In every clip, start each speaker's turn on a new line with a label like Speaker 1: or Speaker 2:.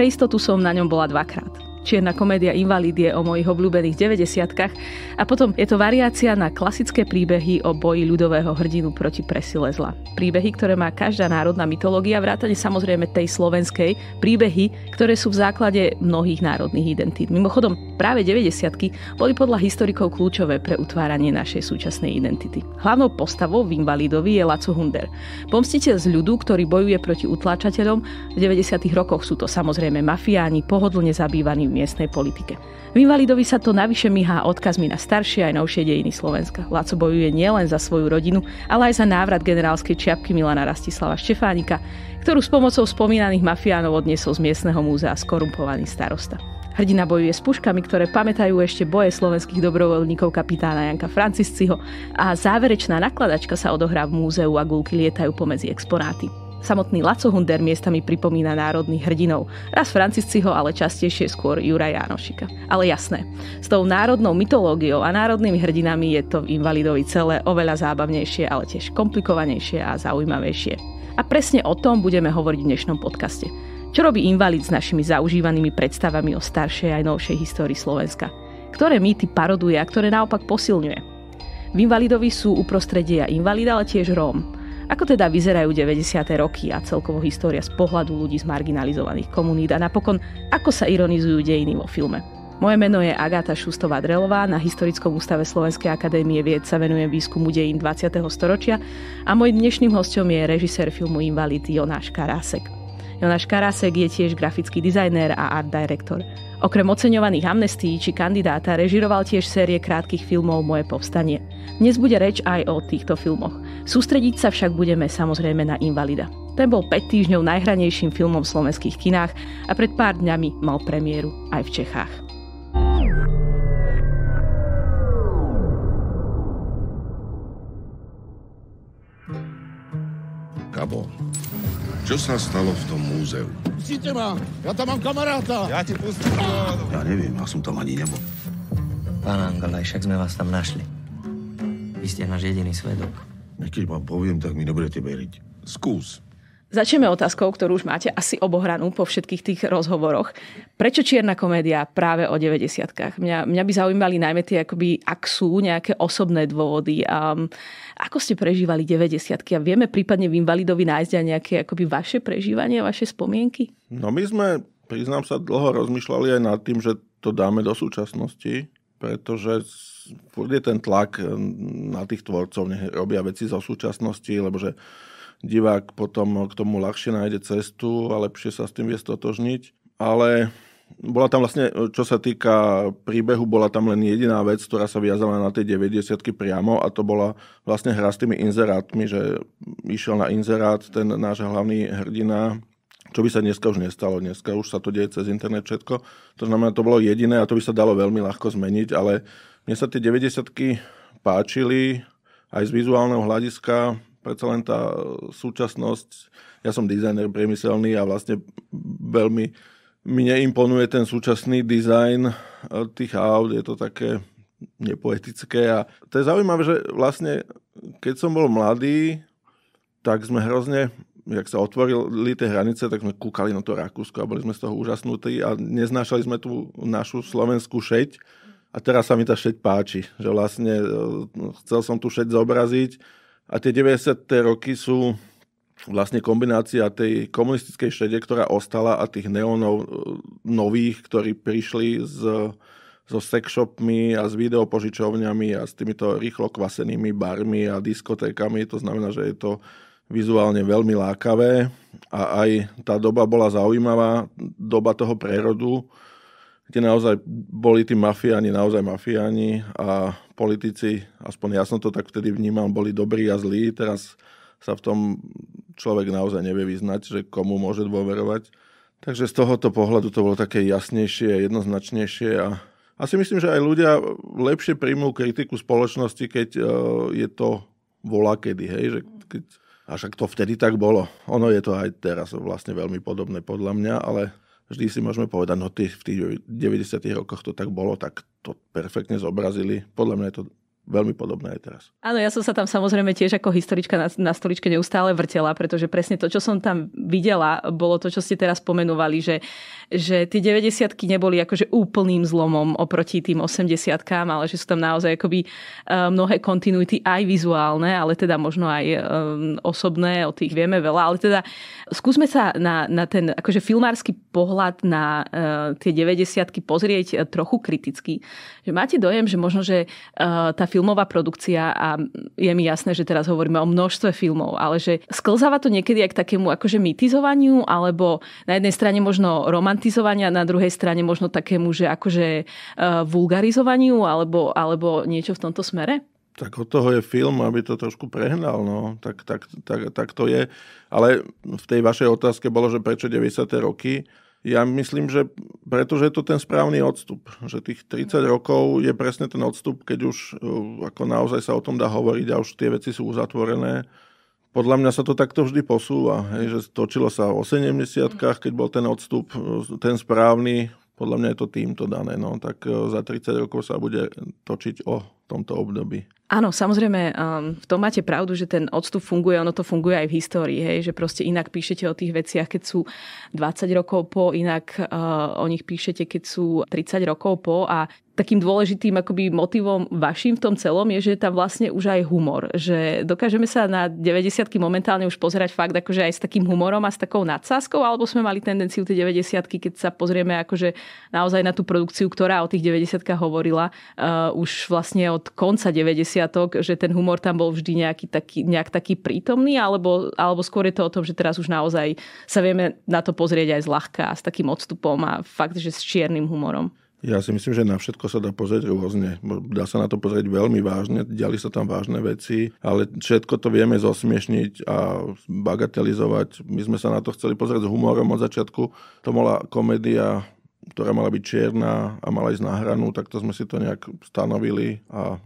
Speaker 1: pre istotu som na ňom bola dvakrát čierna komédia Invalid je o mojich obľúbených 90 a potom je to variácia na klasické príbehy o boji ľudového hrdinu proti presile zla. Príbehy, ktoré má každá národná mytológia, vrátane samozrejme tej slovenskej, príbehy, ktoré sú v základe mnohých národných identít. Mimochodom, práve 90 boli podľa historikov kľúčové pre utváranie našej súčasnej identity. Hlavnou postavou v Invalidovi je Laco Hunder. Pomstiteľ z ľudu, ktorý bojuje proti utláčateľom, v 90 rokoch sú to samozrejme mafiáni, pohodlne zabývaní v miestnej politike. V Invalidovi sa to navyše myhá odkazmi na staršie aj novšie dejiny Slovenska. Laco bojuje nielen za svoju rodinu, ale aj za návrat generálskej čiapky Milana Rastislava Štefánika, ktorú s pomocou spomínaných mafiánov odniesol z miestneho múzea skorumpovaný starosta. Hrdina bojuje s puškami, ktoré pamätajú ešte boje slovenských dobrovoľníkov kapitána Janka Francisciho a záverečná nakladačka sa odohrá v múzeu a gulky lietajú pomedzi exponáty. Samotný Laco Hunder miestami pripomína národných hrdinov. Raz Francisciho, ale častejšie skôr Jura Jánošika. Ale jasné, s tou národnou mytológiou a národnými hrdinami je to v Invalidovi celé oveľa zábavnejšie, ale tiež komplikovanejšie a zaujímavejšie. A presne o tom budeme hovoriť v dnešnom podcaste. Čo robí invalid s našimi zaužívanými predstavami o staršej aj novšej histórii Slovenska? Ktoré mýty paroduje a ktoré naopak posilňuje? V invalidovi sú uprostredia invalida, invalid, ale tiež Róm. Ako teda vyzerajú 90. roky a celkovo história z pohľadu ľudí z marginalizovaných komunít a napokon, ako sa ironizujú dejiny vo filme? Moje meno je Agáta Šustová-Drelová, na Historickom ústave Slovenskej akadémie vied sa venujem výskumu dejín 20. storočia a môj dnešným hostom je režisér filmu Invalid Jonáš Karásek. Jonáš Karasek je tiež grafický dizajner a art director. Okrem oceňovaných amnestí či kandidáta režiroval tiež série krátkých filmov Moje povstanie. Dnes bude reč aj o týchto filmoch. Sústrediť sa však budeme samozrejme na Invalida. Ten bol 5 týždňov najhranejším filmom v slovenských kinách a pred pár dňami mal premiéru aj v Čechách.
Speaker 2: Gabon. Čo sa stalo v tom múzeu? Pustite ma, ja tam mám kamaráta. Ja ti pustím. Ja neviem, ja som tam ani nebol. Pán Angelaj, však sme vás tam našli. Vy ste náš jediný svedok. Keď vám poviem, tak mi nebudete veriť. Skús.
Speaker 1: Začneme otázkou, ktorú už máte asi obohranú po všetkých tých rozhovoroch. Prečo čierna komédia práve o 90 mňa, mňa by zaujímali najmä tie, akoby, ak sú nejaké osobné dôvody. A ako ste prežívali 90 A vieme prípadne v Invalidovi nájsť aj nejaké akoby, vaše prežívanie, vaše spomienky?
Speaker 2: No my sme, priznám sa, dlho rozmýšľali aj nad tým, že to dáme do súčasnosti, pretože furt je ten tlak na tých tvorcov, nech robia veci zo súčasnosti, lebo že divák potom k tomu ľahšie nájde cestu a lepšie sa s tým vie stotožniť. Ale bola tam vlastne, čo sa týka príbehu, bola tam len jediná vec, ktorá sa viazala na tie 90 priamo a to bola vlastne hra s tými inzerátmi, že išiel na inzerát ten náš hlavný hrdina, čo by sa dneska už nestalo. Dneska už sa to deje cez internet všetko. To znamená, to bolo jediné a to by sa dalo veľmi ľahko zmeniť, ale mne sa tie 90 páčili aj z vizuálneho hľadiska, Predsa len tá súčasnosť, ja som dizajner priemyselný a vlastne veľmi mi neimponuje ten súčasný dizajn eh, tých aut, je to také nepoetické a to je zaujímavé, že vlastne keď som bol mladý, tak sme hrozne jak sa otvorili tie hranice, tak sme kúkali na to Rakúsko a boli sme z toho úžasnutí a neznášali sme tú našu slovenskú šeť. A teraz sa mi tá šeť páči, že vlastne eh, chcel som tú šeť zobraziť a tie 90. roky sú vlastne kombinácia tej komunistickej šede, ktorá ostala a tých neonov e, nových, ktorí prišli z, so sex shopmi a s videopožičovňami a s týmito rýchlo kvasenými barmi a diskotékami. To znamená, že je to vizuálne veľmi lákavé a aj tá doba bola zaujímavá, doba toho prerodu, kde naozaj boli tí mafiáni, naozaj mafiáni a politici, aspoň ja som to tak vtedy vnímal, boli dobrí a zlí. Teraz sa v tom človek naozaj nevie vyznať, že komu môže dôverovať. Takže z tohoto pohľadu to bolo také jasnejšie, jednoznačnejšie a asi myslím, že aj ľudia lepšie príjmú kritiku spoločnosti, keď e, je to volá kedy, hej, že keď, a však to vtedy tak bolo. Ono je to aj teraz vlastne veľmi podobné podľa mňa, ale vždy si môžeme povedať, no tých, v tých 90. rokoch to tak bolo, tak to perfektne zobrazili. Podľa mňa je to veľmi podobné aj teraz.
Speaker 1: Áno, ja som sa tam samozrejme tiež ako historička na, na stoličke neustále vrtela, pretože presne to, čo som tam videla, bolo to, čo ste teraz pomenovali, že, že tie 90 neboli akože úplným zlomom oproti tým 80 ale že sú tam naozaj akoby e, mnohé kontinuity aj vizuálne, ale teda možno aj e, osobné, o tých vieme veľa, ale teda skúsme sa na, na ten akože filmársky pohľad na e, tie 90 pozrieť trochu kriticky. Že máte dojem, že možno, že tá film filmová produkcia a je mi jasné, že teraz hovoríme o množstve filmov, ale že sklzáva to niekedy aj k takému akože mitizovaniu, alebo na jednej strane možno romantizovania, na druhej strane možno takému, že akože e, vulgarizovaniu, alebo, alebo niečo v tomto smere?
Speaker 2: Tak od toho je film, aby to trošku prehnal, no. Tak, tak, tak, tak to je. Ale v tej vašej otázke bolo, že prečo 90. roky? Ja myslím, že pretože je to ten správny odstup, že tých 30 mhm. rokov je presne ten odstup, keď už e, ako naozaj sa o tom dá hovoriť a už tie veci sú uzatvorené. Podľa mňa sa to takto vždy posúva, hej, že točilo sa o 70 mhm. keď bol ten odstup, e, ten správny, podľa mňa je to týmto dané, no tak e, za 30 rokov sa bude točiť o tomto období.
Speaker 1: Áno, samozrejme, um, v tom máte pravdu, že ten odstup funguje, ono to funguje aj v histórii, hej, že proste inak píšete o tých veciach, keď sú 20 rokov po, inak uh, o nich píšete, keď sú 30 rokov po a takým dôležitým akoby motivom vašim v tom celom je, že tam vlastne už aj humor. Že dokážeme sa na 90 momentálne už pozerať fakt akože aj s takým humorom a s takou nadsázkou, alebo sme mali tendenciu tie 90 keď sa pozrieme akože naozaj na tú produkciu, ktorá o tých 90 hovorila uh, už vlastne od konca 90 začiatok, že ten humor tam bol vždy nejaký taký, nejak taký prítomný, alebo, alebo skôr je to o tom, že teraz už naozaj sa vieme na to pozrieť aj zľahka, s takým odstupom a fakt, že s čiernym humorom.
Speaker 2: Ja si myslím, že na všetko sa dá pozrieť rôzne. Dá sa na to pozrieť veľmi vážne, diali sa tam vážne veci, ale všetko to vieme zosmiešniť a bagatelizovať. My sme sa na to chceli pozrieť s humorom od začiatku. To bola komédia ktorá mala byť čierna a mala ísť na hranu, tak to sme si to nejak stanovili a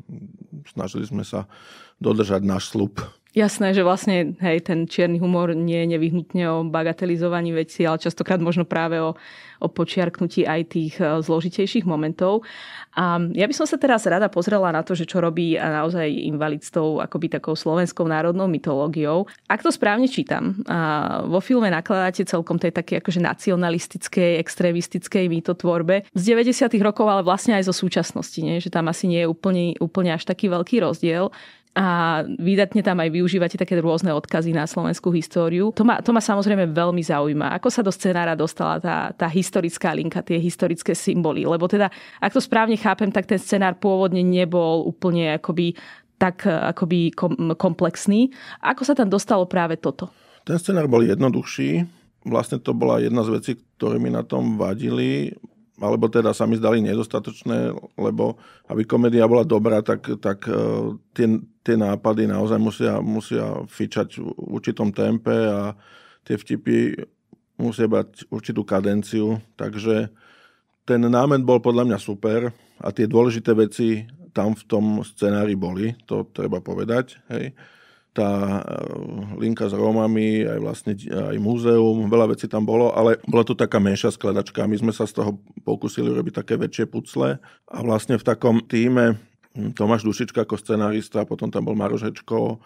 Speaker 2: snažili sme sa dodržať náš slup.
Speaker 1: Jasné, že vlastne hej, ten čierny humor nie je nevyhnutne o bagatelizovaní veci, ale častokrát možno práve o, o počiarknutí aj tých e, zložitejších momentov. A ja by som sa teraz rada pozrela na to, že čo robí naozaj invalid s tou akoby takou slovenskou národnou mytológiou. Ak to správne čítam, a vo filme nakladáte celkom tej také akože nacionalistickej, extrémistickej mýtotvorbe z 90. rokov, ale vlastne aj zo súčasnosti, nie? že tam asi nie je úplne, úplne až taký veľký rozdiel a výdatne tam aj využívate také rôzne odkazy na slovenskú históriu. To ma, to ma samozrejme veľmi zaujíma. Ako sa do scenára dostala tá, tá historická linka, tie historické symboly? Lebo teda, ak to správne chápem, tak ten scenár pôvodne nebol úplne akoby tak akoby komplexný. Ako sa tam dostalo práve toto?
Speaker 2: Ten scenár bol jednoduchší. Vlastne to bola jedna z vecí, ktoré mi na tom vadili alebo teda sa mi zdali nedostatočné, lebo aby komédia bola dobrá, tak, tak e, tie, tie nápady naozaj musia, musia fičať v určitom tempe a tie vtipy musia mať určitú kadenciu. Takže ten námen bol podľa mňa super a tie dôležité veci tam v tom scenári boli, to treba povedať. Hej tá e, linka s Rómami, aj vlastne aj múzeum, veľa vecí tam bolo, ale bola to taká menšia skladačka. My sme sa z toho pokúsili robiť také väčšie pucle a vlastne v takom týme hm, Tomáš Dušička ako scenárista, potom tam bol Maroš Hečko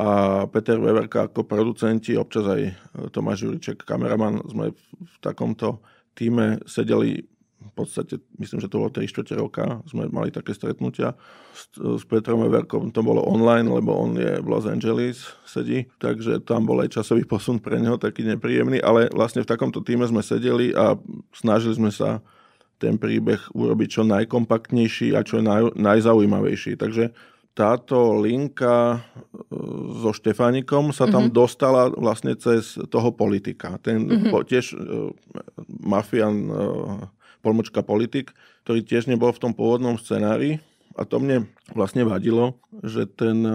Speaker 2: a Peter Weverka ako producenti, občas aj e, Tomáš Juriček, kameraman, sme v takomto týme sedeli v podstate, myslím, že to bolo 3 čtvrte roka, sme mali také stretnutia s, s Petrom Everkom. To bolo online, lebo on je v Los Angeles, sedí, takže tam bol aj časový posun pre neho taký nepríjemný, ale vlastne v takomto týme sme sedeli a snažili sme sa ten príbeh urobiť čo najkompaktnejší a čo naj, najzaujímavejší. Takže táto linka e, so Štefánikom sa tam mm-hmm. dostala vlastne cez toho politika. Ten mm-hmm. tiež uh, mafian uh, Polmočka politik, ktorý tiež nebol v tom pôvodnom scenári. A to mne vlastne vadilo, že ten e,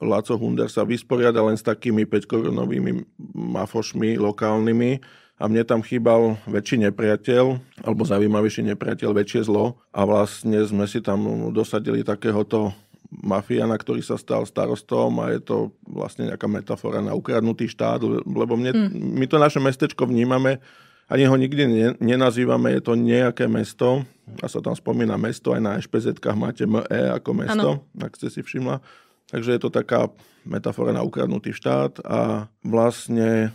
Speaker 2: Laco Hunder sa vysporiada len s takými 5-korunovými mafošmi lokálnymi a mne tam chýbal väčší nepriateľ, alebo zaujímavejší nepriateľ, väčšie zlo a vlastne sme si tam dosadili takéhoto mafiana, ktorý sa stal starostom a je to vlastne nejaká metafora na ukradnutý štát, lebo mne, mm. my to naše mestečko vnímame ani ho nikdy nenazývame, je to nejaké mesto. A sa tam spomína mesto, aj na špz máte ME ako mesto, ano. ak ste si všimla. Takže je to taká metafora na ukradnutý štát a vlastne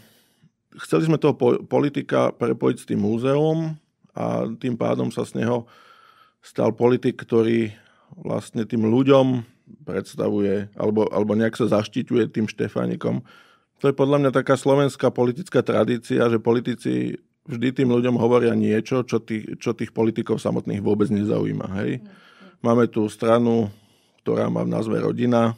Speaker 2: chceli sme toho po- politika prepojiť s tým múzeum a tým pádom sa z neho stal politik, ktorý vlastne tým ľuďom predstavuje alebo, alebo nejak sa zaštiťuje tým Štefánikom. To je podľa mňa taká slovenská politická tradícia, že politici vždy tým ľuďom hovoria niečo, čo tých, čo tých politikov samotných vôbec nezaujíma. Hej? Máme tu stranu, ktorá má v názve rodina.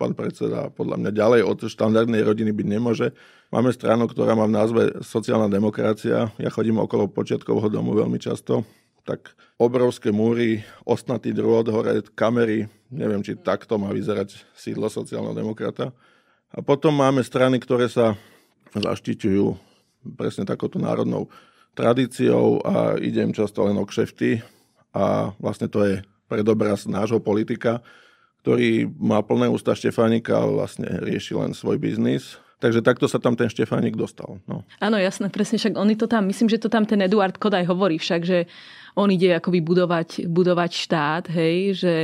Speaker 2: Pán predseda podľa mňa ďalej od štandardnej rodiny byť nemôže. Máme stranu, ktorá má v názve sociálna demokracia. Ja chodím okolo počiatkovho domu veľmi často tak obrovské múry, ostnatý drôt hore, kamery, neviem, či takto má vyzerať sídlo sociálneho demokrata. A potom máme strany, ktoré sa zaštiťujú presne takouto národnou tradíciou a idem často len o kšefty a vlastne to je predobraz nášho politika, ktorý má plné ústa Štefánika, ale vlastne rieši len svoj biznis. Takže takto sa tam ten Štefánik dostal. No.
Speaker 1: Áno, jasné, presne, však oni to tam, myslím, že to tam ten Eduard Kodaj hovorí však, že on ide akoby budovať, budovať štát, hej, že,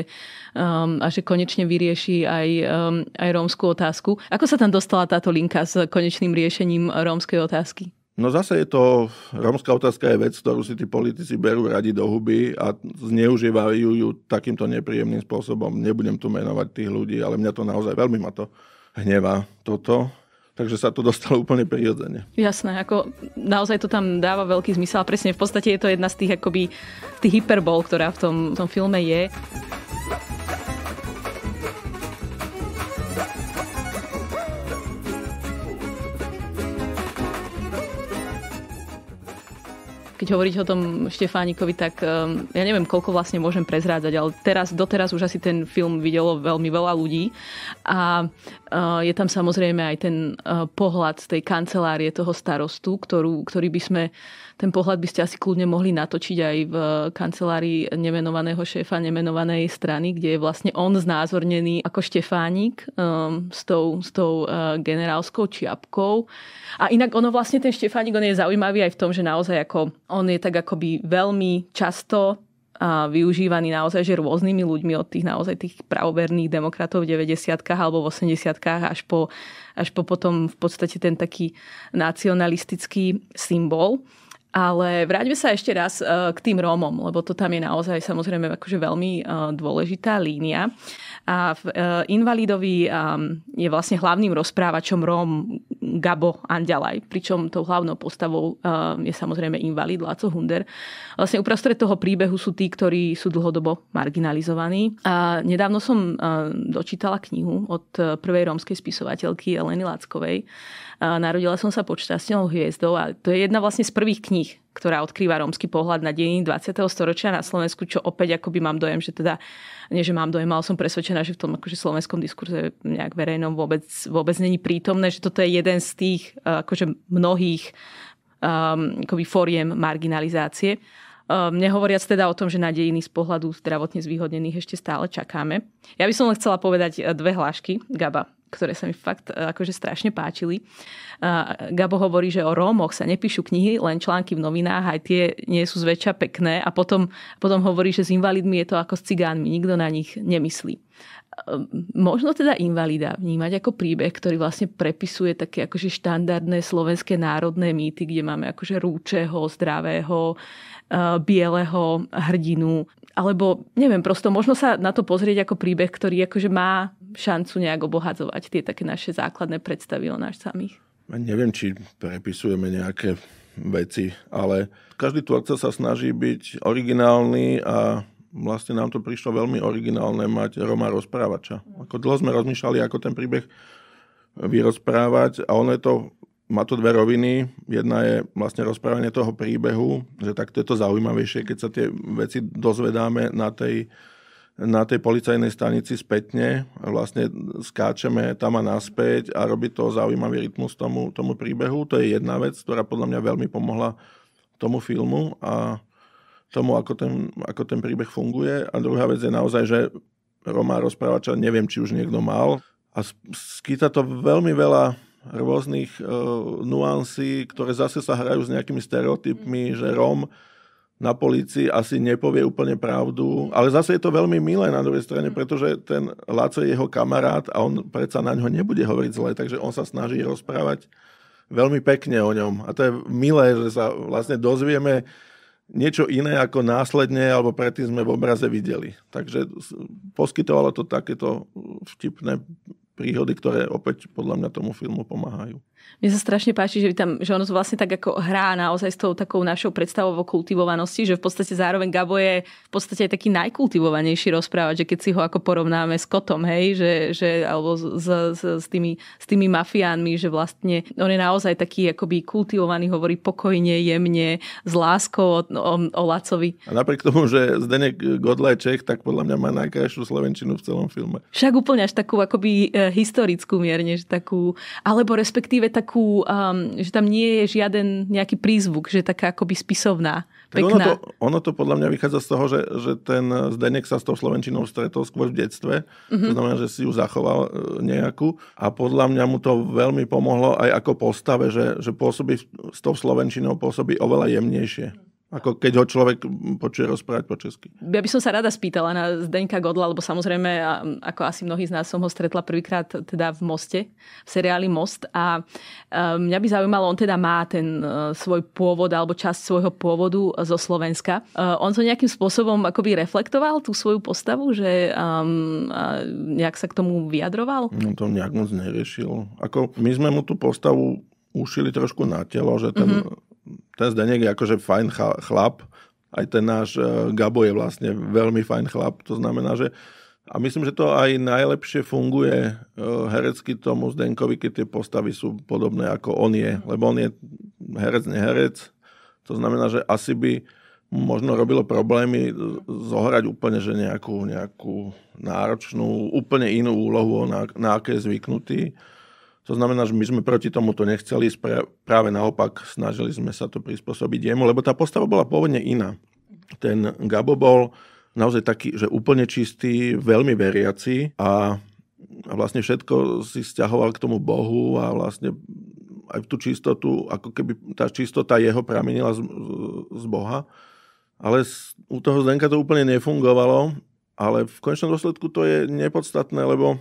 Speaker 1: um, a že konečne vyrieši aj, um, aj rómskú otázku. Ako sa tam dostala táto linka s konečným riešením rómskej otázky?
Speaker 2: No zase je to, rómska otázka je vec, ktorú si tí politici berú radi do huby a zneužívajú ju takýmto nepríjemným spôsobom. Nebudem tu menovať tých ľudí, ale mňa to naozaj veľmi ma to hnevá toto. Takže sa to dostalo úplne prirodzene.
Speaker 1: Jasné, ako naozaj to tam dáva veľký zmysel a presne v podstate je to jedna z tých akoby, tých hyperbol, ktorá v tom, v tom filme je. keď hovoríte o tom Štefánikovi, tak um, ja neviem, koľko vlastne môžem prezrádzať, ale teraz, doteraz už asi ten film videlo veľmi veľa ľudí a uh, je tam samozrejme aj ten uh, pohľad z tej kancelárie toho starostu, ktorú, ktorý by sme, ten pohľad by ste asi kľudne mohli natočiť aj v eh, kancelárii nemenovaného šéfa nemenovanej strany, kde je vlastne on znázornený ako Štefánik um, s tou, s tou uh, generálskou čiapkou. A inak ono vlastne ten Štefánik, on je zaujímavý aj v tom, že naozaj ako on je tak akoby veľmi často a využívaný naozaj že rôznymi ľuďmi od tých naozaj tých pravoverných demokratov v 90 alebo v 80 až po, až po potom v podstate ten taký nacionalistický symbol. Ale vráťme sa ešte raz e, k tým Rómom, lebo to tam je naozaj samozrejme akože veľmi e, dôležitá línia. A v e, Invalidovi je vlastne hlavným rozprávačom Róm Gabo Andalaj, pričom tou hlavnou postavou je samozrejme invalid Láco Hunder. Vlastne uprostred toho príbehu sú tí, ktorí sú dlhodobo marginalizovaní. A nedávno som dočítala knihu od prvej rómskej spisovateľky Eleny Lackovej. Narodila som sa pod šťastnou hviezdou a to je jedna vlastne z prvých kníh, knih, ktorá odkrýva rómsky pohľad na dejiny 20. storočia na Slovensku, čo opäť akoby mám dojem, že teda, nie že mám dojem, ale som presvedčená, že v tom akože slovenskom diskurze nejak verejnom vôbec, vôbec není prítomné, že toto je jeden z tých eh, akože mnohých um, akoby fóriem marginalizácie. Um, nehovoriac teda o tom, že na dejiny z pohľadu zdravotne zvýhodnených ešte stále čakáme. Ja by som len chcela povedať eh, dve hlášky, Gaba ktoré sa mi fakt e, akože strašne páčili. E, Gabo hovorí, že o Rómoch sa nepíšu knihy, len články v novinách, aj tie nie sú zväčša pekné a potom, potom hovorí, že s invalidmi je to ako s cigánmi, nikto na nich nemyslí možno teda invalida vnímať ako príbeh, ktorý vlastne prepisuje také akože štandardné slovenské národné mýty, kde máme akože rúčeho, zdravého, eh, bieleho hrdinu. Alebo neviem, prosto možno sa na to pozrieť ako príbeh, ktorý akože má šancu nejak obohadzovať tie také naše základné predstavy o nás samých.
Speaker 2: Neviem, či prepisujeme nejaké veci, ale každý tvorca sa snaží byť originálny a vlastne nám to prišlo veľmi originálne mať Roma rozprávača. Ako dlho sme rozmýšľali, ako ten príbeh vyrozprávať a ono je to, má to dve roviny. Jedna je vlastne rozprávanie toho príbehu, že takto je to zaujímavejšie, keď sa tie veci dozvedáme na tej, na tej policajnej stanici spätne, vlastne skáčeme tam a naspäť a robí to zaujímavý rytmus tomu, tomu príbehu. To je jedna vec, ktorá podľa mňa veľmi pomohla tomu filmu a tomu, ako ten, ako ten príbeh funguje. A druhá vec je naozaj, že Roma rozprávača neviem, či už niekto mal. A skýta to veľmi veľa rôznych e, nuancí, ktoré zase sa hrajú s nejakými stereotypmi, mm-hmm. že Rom na polícii asi nepovie úplne pravdu, ale zase je to veľmi milé na druhej strane, mm-hmm. pretože ten Laco je jeho kamarát a on predsa na ňo nebude hovoriť zle, takže on sa snaží rozprávať veľmi pekne o ňom. A to je milé, že sa vlastne dozvieme niečo iné, ako následne alebo predtým sme v obraze videli. Takže poskytovalo to takéto vtipné príhody, ktoré opäť podľa mňa tomu filmu pomáhajú.
Speaker 1: Mne sa strašne páči, že, tam, že ono vlastne tak ako hrá naozaj s tou takou našou predstavou o kultivovanosti, že v podstate zároveň Gabo je v podstate aj taký najkultivovanejší rozprávať, že keď si ho ako porovnáme s Kotom, hej, že, že alebo s, s, s, tými, s tými mafiánmi, že vlastne on je naozaj taký akoby kultivovaný, hovorí pokojne, jemne, s láskou o, o, o Lacovi.
Speaker 2: A napriek tomu, že Zdenek Godla je Čech, tak podľa mňa má najkrajšiu slovenčinu v celom filme.
Speaker 1: Však úplne až takú akoby e, historickú mierne, že takú, alebo respektíve takú, um, že tam nie je žiaden nejaký prízvuk, že taká akoby spisovná.
Speaker 2: Tak pekná. ono, to, ono to podľa mňa vychádza z toho, že, že ten Zdenek sa s tou slovenčinou stretol skôr v detstve, mm-hmm. to znamená, že si ju zachoval e, nejakú a podľa mňa mu to veľmi pomohlo aj ako postave, že, že pôsobí s tou slovenčinou pôsobí oveľa jemnejšie. Ako keď ho človek počuje rozprávať po česky.
Speaker 1: Ja by som sa rada spýtala na Zdenka Godla, lebo samozrejme, ako asi mnohí z nás som ho stretla prvýkrát teda v Moste, v seriáli Most. A mňa by zaujímalo, on teda má ten e, svoj pôvod alebo časť svojho pôvodu zo Slovenska. E, on to nejakým spôsobom akoby reflektoval tú svoju postavu, že um, nejak sa k tomu vyjadroval?
Speaker 2: No to nejak moc neriešil. Ako my sme mu tú postavu ušili trošku na telo, že ten mm-hmm ten Zdeniek je akože fajn chlap, aj ten náš eh, Gabo je vlastne veľmi fajn chlap, to znamená, že a myslím, že to aj najlepšie funguje eh, herecky tomu Zdenkovi, keď tie postavy sú podobné ako on je, lebo on je herec, neherec, to znamená, že asi by možno robilo problémy zohrať úplne že nejakú, nejakú náročnú, úplne inú úlohu, na, na aké je zvyknutý. To znamená, že my sme proti tomu to nechceli práve naopak snažili sme sa to prispôsobiť jemu, lebo tá postava bola pôvodne iná. Ten Gabo bol naozaj taký, že úplne čistý, veľmi veriaci a, vlastne všetko si stiahoval k tomu Bohu a vlastne aj tú čistotu, ako keby tá čistota jeho pramenila z, z Boha. Ale u toho Zdenka to úplne nefungovalo, ale v konečnom dôsledku to je nepodstatné, lebo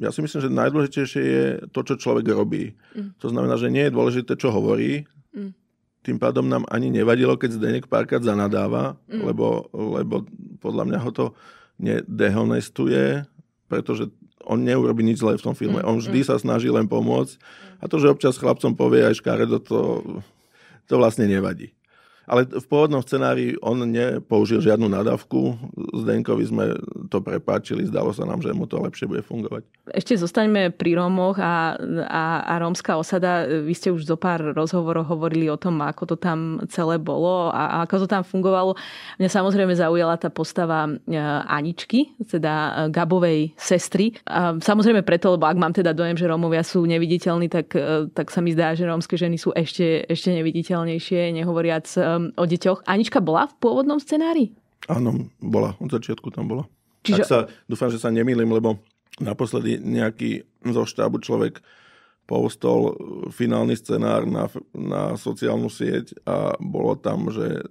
Speaker 2: ja si myslím, že najdôležitejšie je to, čo človek robí. Mm. To znamená, že nie je dôležité, čo hovorí. Mm. Tým pádom nám ani nevadilo, keď Zdenek párkrát zanadáva, mm. lebo, lebo podľa mňa ho to nedehonestuje, pretože on neurobi nič zlé v tom filme. Mm. On vždy mm. sa snaží len pomôcť. A to, že občas chlapcom povie aj škáre, to, to vlastne nevadí. Ale v pôvodnom scenári on nepoužil žiadnu nadávku. Zdenkovi sme to prepáčili, zdalo sa nám, že mu to lepšie bude fungovať.
Speaker 1: Ešte zostaňme pri Rómoch a, a, a rómska osada. Vy ste už zo pár rozhovorov hovorili o tom, ako to tam celé bolo a, a ako to tam fungovalo. Mňa samozrejme zaujala tá postava e, Aničky, teda e, Gabovej sestry. A samozrejme preto, lebo ak mám teda dojem, že Rómovia sú neviditeľní, tak, e, tak sa mi zdá, že rómske ženy sú ešte, ešte neviditeľnejšie, nehovoriac um, o deťoch. Anička bola v pôvodnom scenári?
Speaker 2: Áno, bola. Od začiatku tam bola. Čiže... sa, dúfam, že sa nemýlim, lebo naposledy nejaký zo štábu človek postol finálny scenár na, na sociálnu sieť a bolo tam, že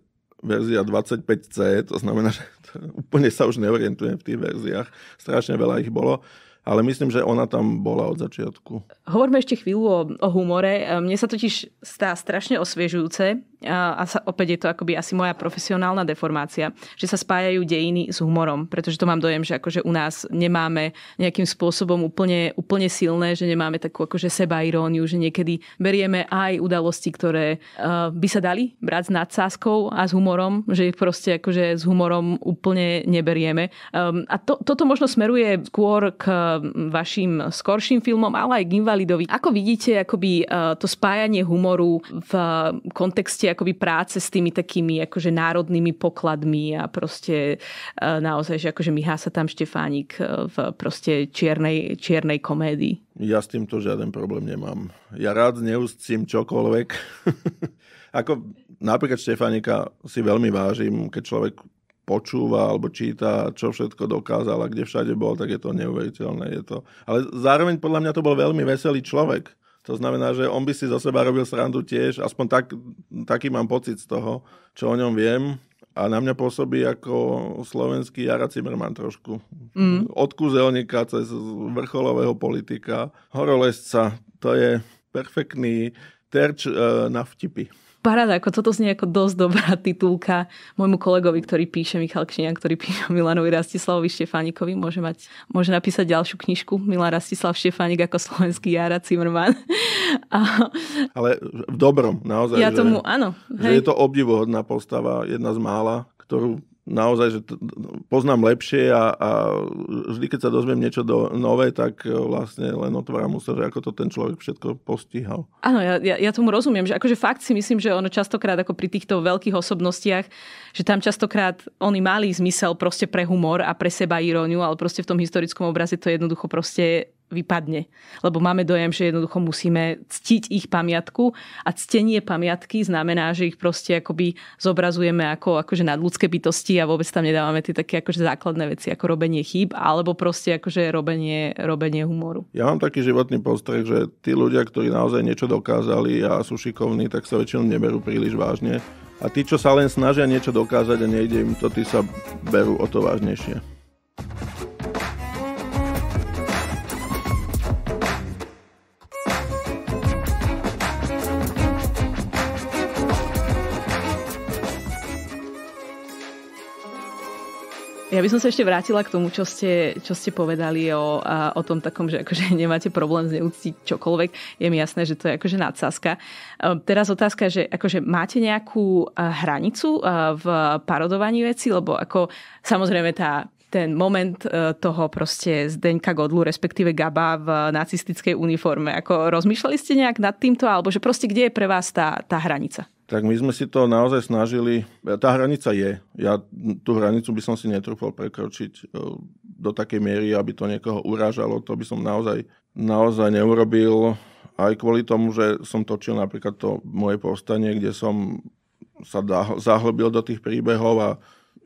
Speaker 2: verzia 25C, to znamená, že to, úplne sa už neorientujem v tých verziách, strašne veľa ich bolo, ale myslím, že ona tam bola od začiatku.
Speaker 1: Hovorme ešte chvíľu o, o humore. Mne sa totiž stá strašne osviežujúce, a sa, opäť je to akoby asi moja profesionálna deformácia, že sa spájajú dejiny s humorom, pretože to mám dojem, že akože u nás nemáme nejakým spôsobom úplne, úplne silné, že nemáme takú akože seba iróniu, že niekedy berieme aj udalosti, ktoré uh, by sa dali brať s nadsázkou a s humorom, že ich proste akože s humorom úplne neberieme. Um, a to, toto možno smeruje skôr k vašim skorším filmom, ale aj k Invalidovi. Ako vidíte akoby uh, to spájanie humoru v uh, kontexte akoby práce s tými takými akože národnými pokladmi a proste e, naozaj, že akože myhá sa tam Štefánik e, v proste čiernej, čiernej komédii.
Speaker 2: Ja s týmto žiaden problém nemám. Ja rád neustím čokoľvek. Ako napríklad Štefánika si veľmi vážim, keď človek počúva alebo číta, čo všetko dokázal a kde všade bol, tak je to neuveriteľné. Je to... Ale zároveň podľa mňa to bol veľmi veselý človek. To znamená, že on by si zo seba robil srandu tiež, aspoň tak, taký mám pocit z toho, čo o ňom viem. A na mňa pôsobí ako slovenský Jara Zimmerman trošku. Mm. Od kúzelníka cez vrcholového politika, horolesca. To je perfektný terč e, na vtipy
Speaker 1: paráda, ako toto znie ako dosť dobrá titulka môjmu kolegovi, ktorý píše, Michal Kšenia, ktorý píše Milanovi Rastislavovi Štefánikovi. Môže, mať, môže napísať ďalšiu knižku Milan Rastislav Štefánik ako slovenský Jara Cimrman.
Speaker 2: A... Ale v dobrom, naozaj. Ja že, tomu, áno. Hej. Že je to obdivuhodná postava, jedna z mála, ktorú naozaj, že t- poznám lepšie a, a vždy, keď sa dozviem niečo do, nové, tak e, vlastne len otváram sa, že ako to ten človek všetko postihal.
Speaker 1: Áno, ja, ja, ja tomu rozumiem, že akože fakt si myslím, že ono častokrát ako pri týchto veľkých osobnostiach, že tam častokrát oni mali zmysel proste pre humor a pre seba iróniu, ale proste v tom historickom obraze to jednoducho proste vypadne. Lebo máme dojem, že jednoducho musíme ctiť ich pamiatku a ctenie pamiatky znamená, že ich proste akoby zobrazujeme ako akože nadľudské bytosti a vôbec tam nedávame tie také akože základné veci ako robenie chýb alebo proste akože robenie, robenie humoru.
Speaker 2: Ja mám taký životný postreh, že tí ľudia, ktorí naozaj niečo dokázali a sú šikovní, tak sa väčšinou neberú príliš vážne. A tí, čo sa len snažia niečo dokázať a nejde im to, tí sa berú o to vážnejšie.
Speaker 1: Ja by som sa ešte vrátila k tomu, čo ste, čo ste povedali o, a, o tom takom, že akože nemáte problém zneúctiť čokoľvek. Je mi jasné, že to je akože nadsaska. Teraz otázka, že akože máte nejakú hranicu v parodovaní veci, lebo ako samozrejme tá ten moment e, toho proste Zdeňka Godlu, respektíve Gaba v nacistickej uniforme. Ako rozmýšľali ste nejak nad týmto, alebo že proste kde je pre vás tá, tá hranica?
Speaker 2: Tak my sme si to naozaj snažili. E, tá hranica je. Ja tú hranicu by som si netrúfal prekročiť e, do takej miery, aby to niekoho urážalo. To by som naozaj, naozaj neurobil. Aj kvôli tomu, že som točil napríklad to moje povstanie, kde som sa zahlbil do tých príbehov a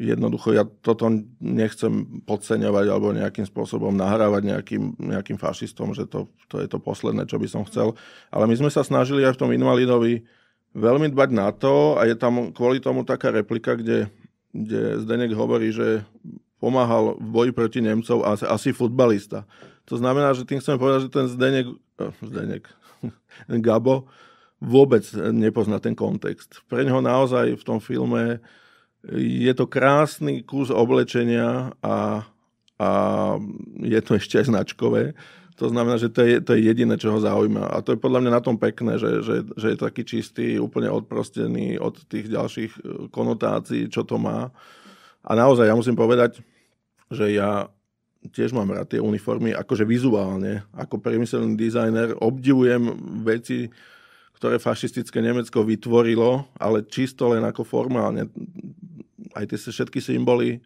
Speaker 2: jednoducho ja toto nechcem podceňovať alebo nejakým spôsobom nahrávať nejakým, nejakým fašistom, že to, to je to posledné, čo by som chcel. Ale my sme sa snažili aj v tom invalidovi veľmi dbať na to a je tam kvôli tomu taká replika, kde, kde Zdenek hovorí, že pomáhal v boji proti Nemcov asi, asi futbalista. To znamená, že tým chcem povedať, že ten Zdenek, eh, Zdenek, Gabo vôbec nepozná ten kontext. Pre neho naozaj v tom filme je to krásny kus oblečenia a, a je to ešte aj značkové. To znamená, že to je, to je jediné, čo ho zaujíma. A to je podľa mňa na tom pekné, že, že, že je taký čistý, úplne odprostený od tých ďalších e, konotácií, čo to má. A naozaj, ja musím povedať, že ja tiež mám rád tie uniformy, akože vizuálne, ako priemyselný dizajner obdivujem veci, ktoré fašistické Nemecko vytvorilo, ale čisto len ako formálne aj tie všetky symboly,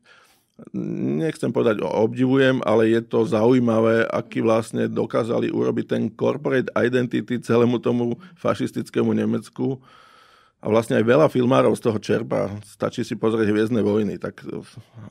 Speaker 2: nechcem povedať obdivujem, ale je to zaujímavé, aký vlastne dokázali urobiť ten corporate identity celému tomu fašistickému Nemecku a vlastne aj veľa filmárov z toho čerpa. Stačí si pozrieť Hviezdne vojny, tak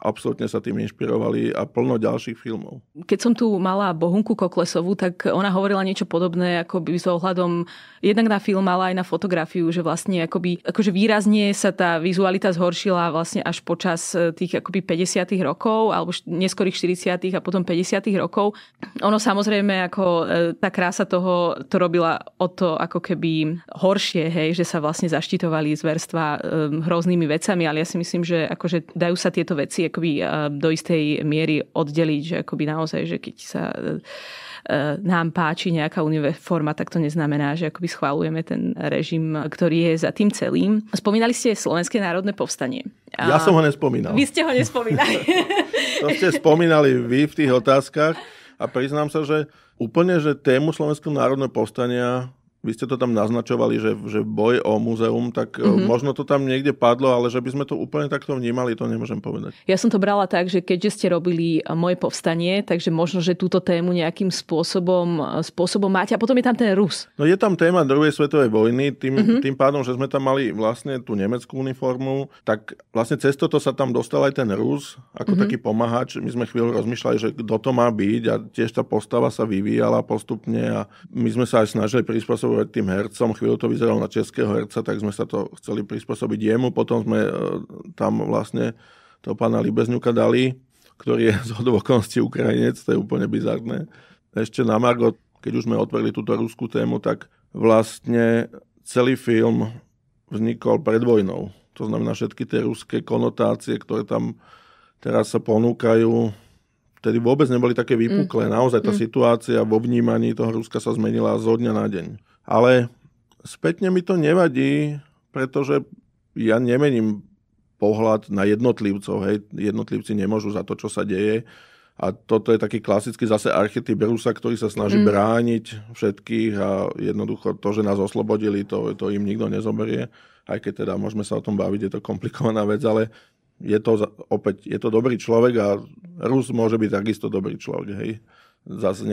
Speaker 2: absolútne sa tým inšpirovali a plno ďalších filmov.
Speaker 1: Keď som tu mala Bohunku Koklesovú, tak ona hovorila niečo podobné, ako by s ohľadom jednak na film, ale aj na fotografiu, že vlastne akoby, akože výrazne sa tá vizualita zhoršila vlastne až počas e, tých akoby 50 rokov, alebo neskorých 40 a potom 50 rokov. Ono samozrejme, ako e, tá krása toho to robila o to ako keby horšie, hej, že sa vlastne zaštítila obetovali zverstva eh, hroznými vecami, ale ja si myslím, že akože dajú sa tieto veci akoby eh, do istej miery oddeliť, že akoby naozaj, že keď sa eh, nám páči nejaká uniforma, tak to neznamená, že akoby schválujeme ten režim, ktorý je za tým celým. Spomínali ste Slovenské národné povstanie. Ja som ho
Speaker 2: nespomínal. Vy ste ho
Speaker 1: nespomínali.
Speaker 2: to ste spomínali vy v tých otázkach a priznám sa, že úplne, že tému Slovenského národného povstania vy ste to tam naznačovali, že, že boj o múzeum, tak mm-hmm. možno to tam niekde padlo, ale že by sme to úplne takto vnímali, to nemôžem povedať.
Speaker 1: Ja som to brala tak, že keďže ste robili e, moje povstanie, takže možno, že túto tému nejakým spôsobom, e, spôsobom máte. A potom je tam ten Rus.
Speaker 2: No je tam téma druhej svetovej vojny, tým, mm-hmm. tým pádom, že sme tam mali vlastne tú nemeckú uniformu, tak vlastne cez toto sa tam dostal aj ten Rus ako mm-hmm. taký pomáhač. My sme chvíľu rozmýšľali, že kto to má byť a tiež tá postava sa vyvíjala postupne a my sme sa aj snažili prispôsobiť prispôsobovať tým hercom. Chvíľu to vyzeralo na českého herca, tak sme sa to chceli prispôsobiť jemu. Potom sme e, tam vlastne toho pána Libezňuka dali, ktorý je z hodovokonosti Ukrajinec, to je úplne bizarné. Ešte na Margot, keď už sme otvorili túto ruskú tému, tak vlastne celý film vznikol pred vojnou. To znamená, všetky tie ruské konotácie, ktoré tam teraz sa ponúkajú, vtedy vôbec neboli také vypuklé. Mm. Naozaj tá mm. situácia vo vnímaní toho Ruska sa zmenila zo dňa na deň. Ale spätne mi to nevadí, pretože ja nemením pohľad na jednotlivcov. Hej. Jednotlivci nemôžu za to, čo sa deje. A toto je taký klasický zase archetyp Rusa, ktorý sa snaží mm. brániť všetkých a jednoducho to, že nás oslobodili, to, to im nikto nezoberie. Aj keď teda môžeme sa o tom baviť, je to komplikovaná vec, ale je to opäť, je to dobrý človek a Rus môže byť takisto dobrý človek, hej. Zase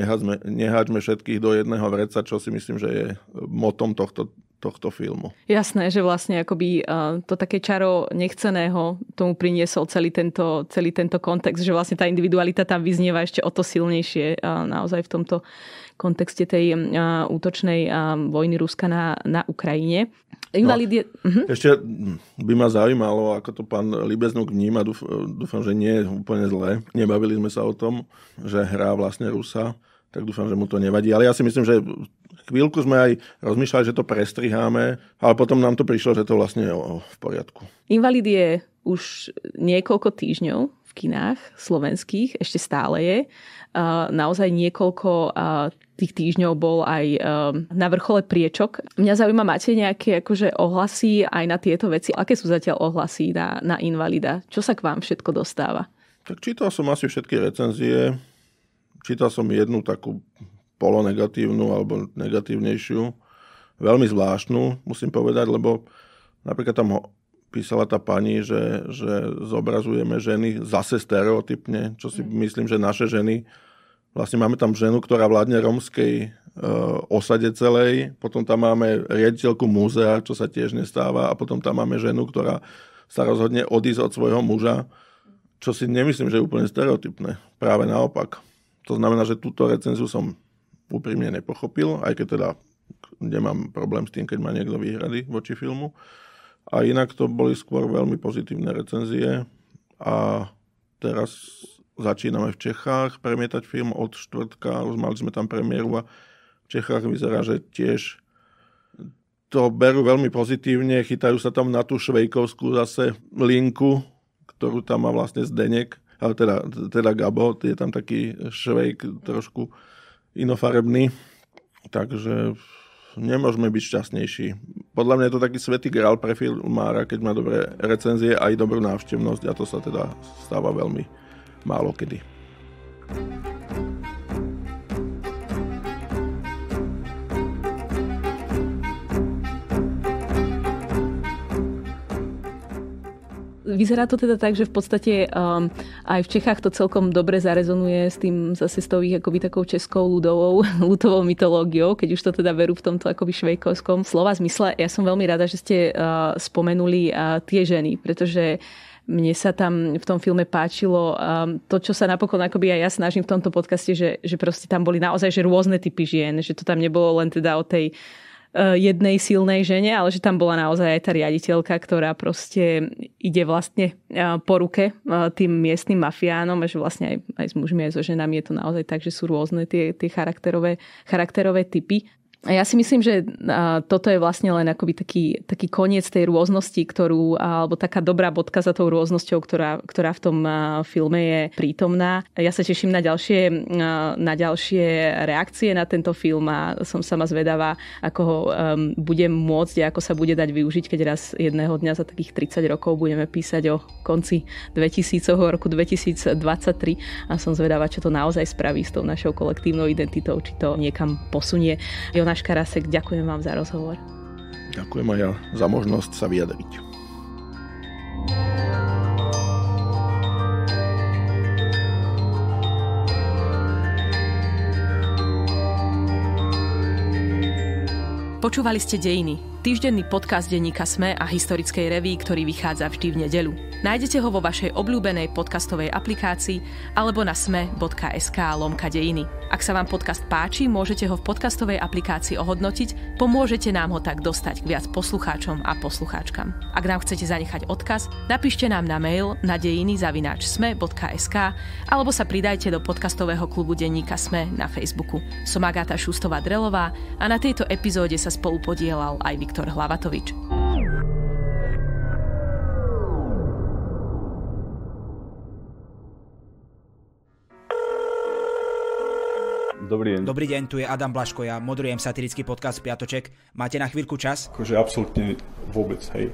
Speaker 2: neháďme, všetkých do jedného vreca, čo si myslím, že je motom tohto tohto filmu.
Speaker 1: Jasné, že vlastne akoby eh, to také čaro nechceného tomu priniesol celý tento, celý tento kontext, že vlastne tá individualita tam vyznieva ešte o to silnejšie eh, naozaj v tomto kontexte tej eh, útočnej vojny Ruska na, na Ukrajine. Invalid no je... No,
Speaker 2: uh-huh. Ešte hm, by ma zaujímalo, ako to pán Libeznuk vníma, Dúf, dúfam, že nie je úplne zlé. Nebavili sme sa o tom, že hrá vlastne Rusa tak dúfam, že mu to nevadí. Ale ja si myslím, že Chvíľku sme aj rozmýšľali, že to prestriháme, ale potom nám to prišlo, že to vlastne je v poriadku.
Speaker 1: Invalid je už niekoľko týždňov v kinách slovenských, ešte stále je. Naozaj niekoľko tých týždňov bol aj na vrchole priečok. Mňa zaujíma, máte nejaké akože ohlasy aj na tieto veci? Aké sú zatiaľ ohlasy na, na invalida? Čo sa k vám všetko dostáva?
Speaker 2: Tak čítal som asi všetky recenzie. Čítal som jednu takú polonegatívnu alebo negatívnejšiu, veľmi zvláštnu, musím povedať, lebo napríklad tam ho písala tá pani, že, že zobrazujeme ženy zase stereotypne, čo si hm. myslím, že naše ženy, vlastne máme tam ženu, ktorá vládne romskej e, osade celej, potom tam máme riaditeľku múzea, čo sa tiež nestáva, a potom tam máme ženu, ktorá sa rozhodne odísť od svojho muža, čo si nemyslím, že je úplne stereotypné. Práve naopak. To znamená, že túto recenziu som úprimne nepochopil, aj keď teda nemám problém s tým, keď má niekto výhrady voči filmu. A inak to boli skôr veľmi pozitívne recenzie a teraz začíname v Čechách premietať film od štvrtka, už mali sme tam premiéru a v Čechách vyzerá, že tiež to berú veľmi pozitívne, chytajú sa tam na tú švejkovskú zase linku, ktorú tam má vlastne Zdenek, ale teda, teda Gabo, je tam taký švejk trošku inofarebný, takže nemôžeme byť šťastnejší. Podľa mňa je to taký svetý grál pre filmára, keď má dobré recenzie a aj dobrú návštevnosť a to sa teda stáva veľmi málo kedy. thank you
Speaker 1: vyzerá to teda tak, že v podstate um, aj v Čechách to celkom dobre zarezonuje s tým zase s tou ich akoby takou českou ľudovou, ľudovou mytológiou, keď už to teda verú v tomto akoby švejkovskom slova zmysle. Ja som veľmi rada, že ste uh, spomenuli uh, tie ženy, pretože mne sa tam v tom filme páčilo um, to, čo sa napokon akoby aj ja snažím v tomto podcaste, že, že proste tam boli naozaj že rôzne typy žien, že to tam nebolo len teda o tej Eh, jednej silnej žene, ale že tam bola naozaj aj tá riaditeľka, ktorá proste ide vlastne eh, po ruke eh, tým miestnym mafiánom a že vlastne aj, aj s mužmi, aj so ženami je to naozaj tak, že sú rôzne tie, tie charakterové, charakterové typy. A ja si myslím, že toto je vlastne len akoby taký, taký koniec tej rôznosti, ktorú, alebo taká dobrá bodka za tou rôznosťou, ktorá, ktorá v tom filme je prítomná. Ja sa teším na ďalšie, na ďalšie reakcie na tento film a som sama zvedavá, ako ho um, budem môcť a ako sa bude dať využiť, keď raz jedného dňa za takých 30 rokov budeme písať o konci 2000, roku 2023 a som zvedavá, čo to naozaj spraví s tou našou kolektívnou identitou, či to niekam posunie. Jona Tomáš Karasek, ďakujem vám za rozhovor.
Speaker 2: Ďakujem aj ja za možnosť sa vyjadriť.
Speaker 1: Počúvali ste Dejiny, týždenný podcast denníka SME a historickej revii, ktorý vychádza vždy v nedelu. Nájdete ho vo vašej obľúbenej podcastovej aplikácii alebo na sme.sk lomka dejiny. Ak sa vám podcast páči, môžete ho v podcastovej aplikácii ohodnotiť, pomôžete nám ho tak dostať k viac poslucháčom a poslucháčkam. Ak nám chcete zanechať odkaz, napíšte nám na mail na dejiny sme.sk alebo sa pridajte do podcastového klubu denníka Sme na Facebooku. Som Agáta Šustová-Drelová a na tejto epizóde sa spolu podielal aj Viktor Hlavatovič. Dobrý deň. Dobrý deň, tu je Adam Blaško, ja modrujem satirický podcast Piatoček. Máte na
Speaker 2: chvíľku čas? Akože absolútne vôbec, hej.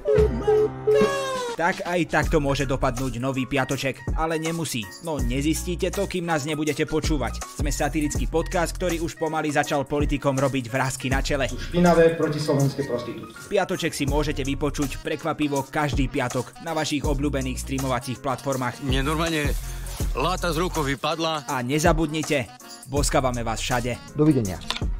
Speaker 1: Tak aj takto môže dopadnúť nový piatoček, ale nemusí. No nezistíte to, kým nás nebudete počúvať. Sme satirický podcast, ktorý už pomaly začal politikom robiť vrázky na čele. Špinavé protislovenské slovenské prostitúcie. Piatoček si môžete vypočuť prekvapivo každý piatok na vašich obľúbených streamovacích platformách. Nenormálne láta z rukou vypadla. A nezabudnite, Boskávame vás všade. Dovidenia.